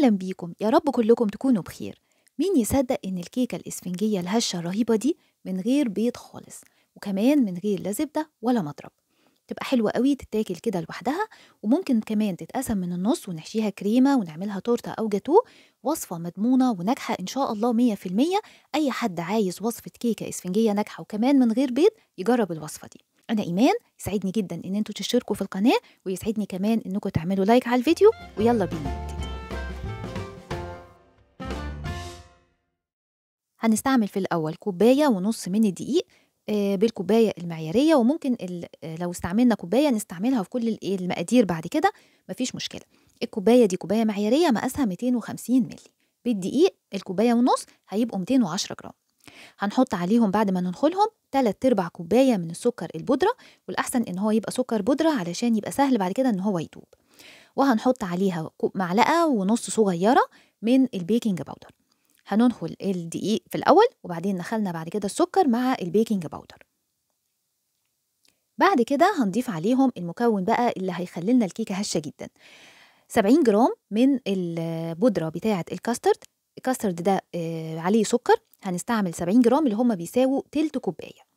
أهلا بيكم يا رب كلكم تكونوا بخير مين يصدق إن الكيكة الإسفنجية الهشة الرهيبة دي من غير بيض خالص وكمان من غير لا زبدة ولا مضرب تبقى حلوة قوي تتاكل كده لوحدها وممكن كمان تتقسم من النص ونحشيها كريمة ونعملها تورتة أو جاتوه وصفة مضمونة وناجحة إن شاء الله مية في المية أي حد عايز وصفة كيكة إسفنجية ناجحة وكمان من غير بيض يجرب الوصفة دي أنا إيمان يسعدني جدا إن أنتوا تشتركوا في القناة ويسعدني كمان إنكم تعملوا لايك على الفيديو ويلا بينا هنستعمل في الأول كوباية ونص من الدقيق آه، بالكوباية المعيارية وممكن لو استعملنا كوباية نستعملها في كل إيه، المقادير بعد كده مفيش مشكلة الكوباية دي كوباية معيارية مقاسها 250 مللي بالدقيق الكوباية ونص هيبقوا 210 جرام هنحط عليهم بعد ما ننخلهم 3 ارباع كوباية من السكر البودرة والأحسن إن هو يبقى سكر بودرة علشان يبقى سهل بعد كده إن هو يدوب وهنحط عليها معلقة ونص صغيرة من البيكنج باودر هننخل الدقيق في الأول وبعدين نخلنا بعد كده السكر مع البيكنج باودر بعد كده هنضيف عليهم المكون بقى اللي هيخلي لنا الكيكة هشة جدا 70 جرام من البودرة بتاعة الكاسترد الكاسترد ده آه، عليه سكر هنستعمل 70 جرام اللي هما بيساووا تلت كوباية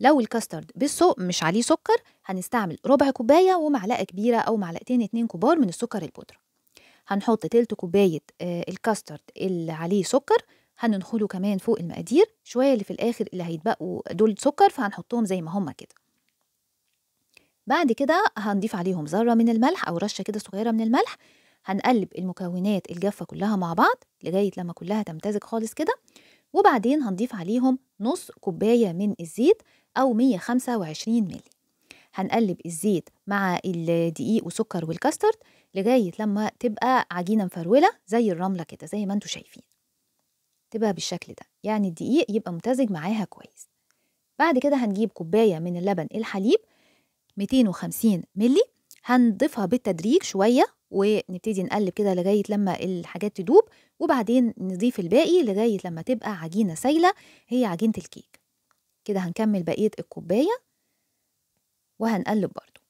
لو الكاسترد بالسوق مش عليه سكر هنستعمل ربع كوباية ومعلقة كبيرة أو معلقتين اتنين كبار من السكر البودرة هنحط تلت كوباية آه، الكاسترد اللي عليه سكر هننخله كمان فوق المقادير شوية اللي في الآخر اللي هيتبقوا دول سكر فهنحطهم زي ما هما كده بعد كده هنضيف عليهم ذرة من الملح أو رشة كده صغيرة من الملح هنقلب المكونات الجافة كلها مع بعض لغاية لما كلها تمتزج خالص كده وبعدين هنضيف عليهم نص كوباية من الزيت أو 125 ملي هنقلب الزيت مع الدقيق وسكر والكاسترد لغايه لما تبقى عجينه مفروله زي الرمله كده زي ما انتم شايفين تبقى بالشكل ده يعني الدقيق يبقى ممتزج معاها كويس بعد كده هنجيب كوبايه من اللبن الحليب 250 ملي هنضيفها بالتدريج شويه ونبتدي نقلب كده لغايه لما الحاجات تدوب وبعدين نضيف الباقي لغايه لما تبقى عجينه سايله هي عجينه الكيك كده هنكمل بقيه الكوبايه وهنقلب برضو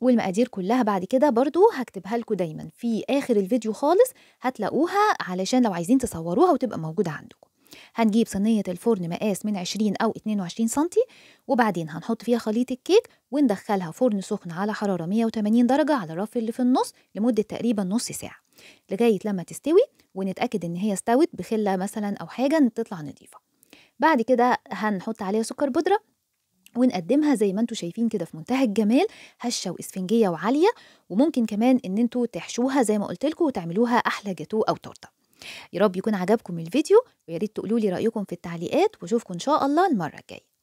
والمقادير كلها بعد كده برضو هكتبها لكم دايما في اخر الفيديو خالص هتلاقوها علشان لو عايزين تصوروها وتبقى موجوده عندكم هنجيب صينيه الفرن مقاس من 20 او 22 سنتي وبعدين هنحط فيها خليط الكيك وندخلها فرن سخن على حراره 180 درجه على الرف اللي في النص لمده تقريبا نص ساعه لغايه لما تستوي ونتاكد ان هي استوت بخله مثلا او حاجه تطلع نظيفه بعد كده هنحط عليها سكر بودره ونقدمها زي ما انتم شايفين كده في منتهى الجمال هشه واسفنجيه وعاليه وممكن كمان ان انتم تحشوها زي ما قلت لكم وتعملوها احلى جاتو او تورته يا رب يكون عجبكم الفيديو ويا ريت تقولوا لي رايكم في التعليقات واشوفكم ان شاء الله المره الجايه